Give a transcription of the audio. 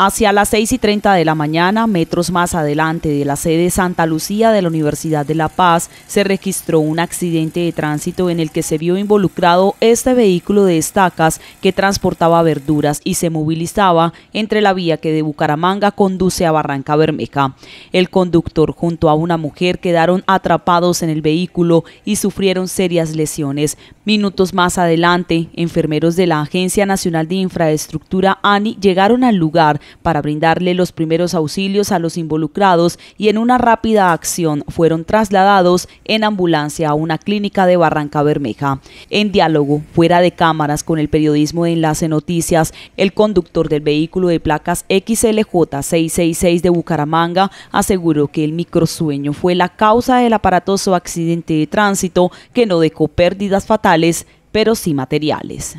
Hacia las 6 y 30 de la mañana, metros más adelante de la sede Santa Lucía de la Universidad de La Paz, se registró un accidente de tránsito en el que se vio involucrado este vehículo de estacas que transportaba verduras y se movilizaba entre la vía que de Bucaramanga conduce a Barranca Bermeja. El conductor junto a una mujer quedaron atrapados en el vehículo y sufrieron serias lesiones. Minutos más adelante, enfermeros de la Agencia Nacional de Infraestructura ANI llegaron al lugar para brindarle los primeros auxilios a los involucrados y en una rápida acción fueron trasladados en ambulancia a una clínica de Barranca Bermeja. En diálogo fuera de cámaras con el periodismo de Enlace Noticias, el conductor del vehículo de placas XLJ666 de Bucaramanga aseguró que el microsueño fue la causa del aparatoso accidente de tránsito que no dejó pérdidas fatales, pero sí materiales.